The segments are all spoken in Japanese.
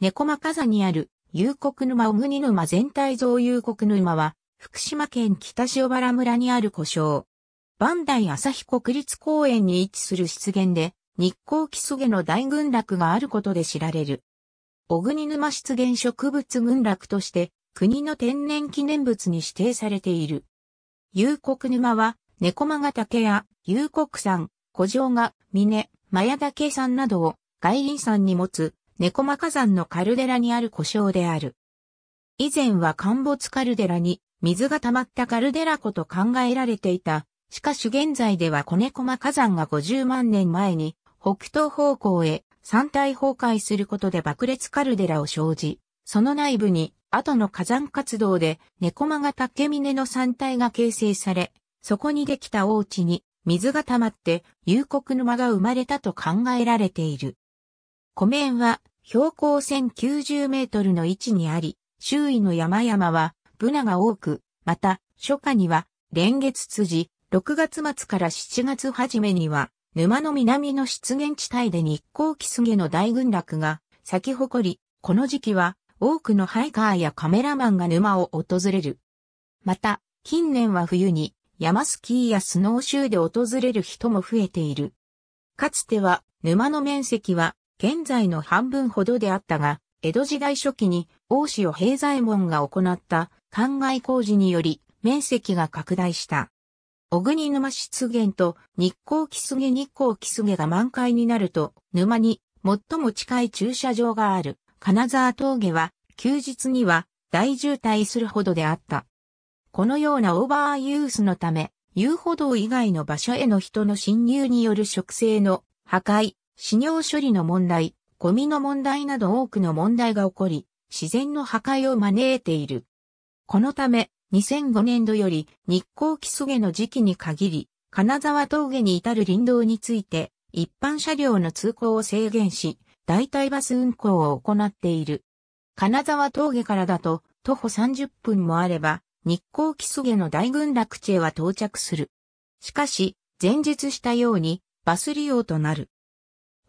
猫間火山にある、夕刻沼小国沼全体像夕刻沼は、福島県北塩原村にある湖沼。万代朝日国立公園に位置する湿原で、日光木曽ゲの大群落があることで知られる。小国沼湿原植物群落として、国の天然記念物に指定されている。夕刻沼は、猫間ヶ岳や夕刻山、古城が峰、前岳山などを外輪山に持つ猫間火山のカルデラにある故障である。以前は陥没カルデラに水が溜まったカルデラ湖と考えられていた。しかし現在では小猫間火山が50万年前に北東方向へ山体崩壊することで爆裂カルデラを生じ、その内部に後の火山活動で猫間が竹峰の山体が形成され、そこにできた大地に水が溜まって幽谷沼が生まれたと考えられている。湖面は標高1090メートルの位置にあり、周囲の山々はブナが多く、また初夏には連月辻、6月末から7月初めには沼の南の湿原地帯で日光キスゲの大群落が咲き誇り、この時期は多くのハイカーやカメラマンが沼を訪れる。また、近年は冬に山スキーやスノーシューで訪れる人も増えている。かつては沼の面積は現在の半分ほどであったが、江戸時代初期に大塩平左衛門が行った灌漑工事により面積が拡大した。小国沼湿原と日光木杉日光木杉が満開になると沼に最も近い駐車場がある金沢峠は休日には大渋滞するほどであった。このようなオーバーユースのため遊歩道以外の場所への人の侵入による植生の破壊、死尿処理の問題、ゴミの問題など多くの問題が起こり、自然の破壊を招いている。このため、2005年度より日光木礎の時期に限り、金沢峠に至る林道について、一般車両の通行を制限し、代替バス運行を行っている。金沢峠からだと、徒歩30分もあれば、日光木礎の大群落地へは到着する。しかし、前述したように、バス利用となる。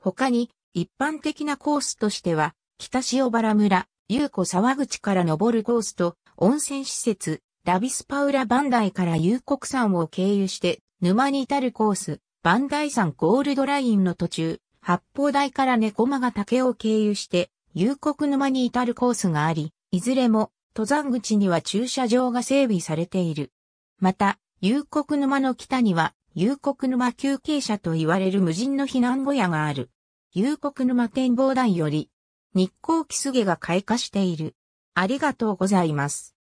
他に、一般的なコースとしては、北塩原村、優子沢口から登るコースと、温泉施設、ラビスパウラダイから有国山を経由して、沼に至るコース、ダイ山ゴールドラインの途中、八方台から猫間が竹を経由して、有国沼に至るコースがあり、いずれも、登山口には駐車場が整備されている。また、有国沼の北には、夕刻沼休憩車と言われる無人の避難小屋がある。夕刻沼展望台より、日光キスゲが開花している。ありがとうございます。